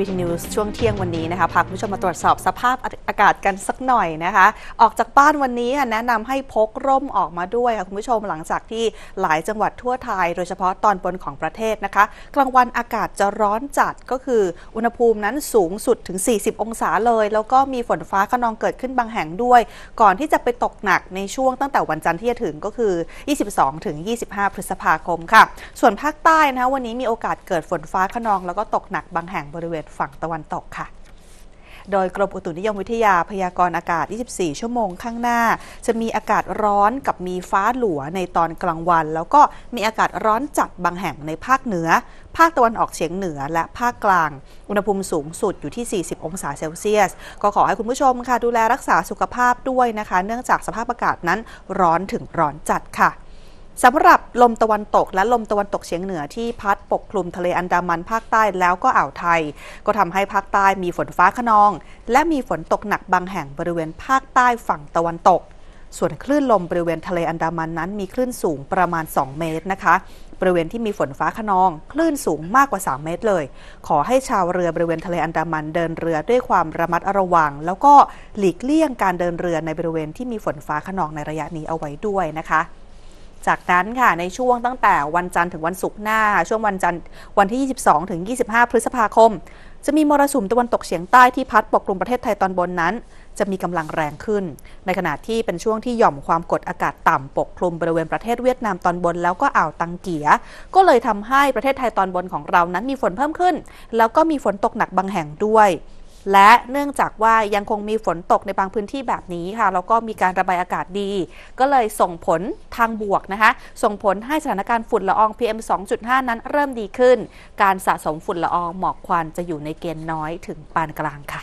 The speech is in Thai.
b t News ช่วงเที่ยงวันนี้นะคะพาคุณผู้ชมมาตรวจสอบสภาพอากาศกันสักหน่อยนะคะ ออกจากบ้านวันนี้แนะนำให้พกร่มออกมาด้วยค่ะ คุณผู้ชมหลังจากที่หลายจังหวัดทั่วไทย โดยเฉพาะตอนบนของประเทศนะคะ กลางวันอากาศจะร้อนจัดก็คือ อุณหภูมินั้นสูงสุดถึง 40 องศาเลย แล้วก็มีฝนฟ้าขนองเกิดขึ้นบางแห่งด้วย ก่อนที่จะไปตกหนักในช่วงตั้งแต่วันจันทร์ที่จะถึงก็คือ 22 ถึง 25 พฤษภาคมค่ะส่วนภาคใต้นะคะวันนี้มีโอกาสเกิดฝนฟ้าขนอง แล้วก็ตกหนักบางแห่งบริเวณฝั่งตะวันตกค่ะ โดยกรมอุตุนิยมวิทยา พยากรณ์อากาศ 24 ชั่วโมงข้างหน้า จะมีอากาศร้อนกับมีฟ้าหลัวในตอนกลางวัน แล้วก็มีอากาศร้อนจัดบางแห่งในภาคเหนือ ภาคตะวันออกเฉียงเหนือ และภาคกลาง อุณหภูมิสูงสุดอยู่ที่ 40 องศาเซลเซียส ก็ขอให้คุณผู้ชมค่ะดูแลรักษาสุขภาพด้วยนะคะ เนื่องจากสภาพอากาศนั้นร้อนถึงร้อนจัดค่ะสำหรับลมตะวันตกและลมตะวันตกเฉียงเหนือที่พัดปกคลุมทะเลอันดามัน ภาคใต้แล้วก็อ่าวไทย ก็ทำให้ภาคใต้มีฝนฟ้าขนอง และมีฝนตกหนักบางแห่งบริเวณภาคใต้ฝั่งตะวันตก ส่วนคลื่นลมบริเวณทะเลอันดามันนั้นมีคลื่นสูงประมาณ 2 เมตรนะคะ บริเวณที่มีฝนฟ้าขนอง คลื่นสูงมากกว่า 3 เมตรเลย ขอให้ชาวเรือบริเวณทะเลอันดามัน เดินเรือด้วยความระมัดระวัง แล้วก็หลีกเลี่ยงการเดินเรือในบริเวณที่มีฝนฟ้าขนองในระยะนี้เอาไว้ด้วยนะคะจากนั้นค่ะในช่วงตั้งแต่วันจันทร์ถึงวันศุกร์หน้า ช่วงวันจันทร์วันที่ 22 ถึง 25 พฤษภาคม จะมีมรสุมตะวันตกเฉียงใต้ที่พัดปกคลุมประเทศไทยตอนบนนั้น จะมีกำลังแรงขึ้น ในขณะที่เป็นช่วงที่หย่อมความกดอากาศต่ำปกคลุมบริเวณประเทศเวียดนามตอนบนแล้วก็อ่าวตังเกียก็เลยทำให้ประเทศไทยตอนบนของเรานั้นมีฝนเพิ่มขึ้น แล้วก็มีฝนตกหนักบางแห่งด้วยและเนื่องจากว่ายังคงมีฝนตกในบางพื้นที่แบบนี้ค่ะ แล้วก็มีการระบายอากาศดี ก็เลยส่งผลทางบวกนะคะ ส่งผลให้สถานการณ์ฝุ่นละออง PM 2.5 นั้นเริ่มดีขึ้น การสะสมฝุ่นละอองหมอกควันจะอยู่ในเกณฑ์น้อยถึงปานกลางค่ะ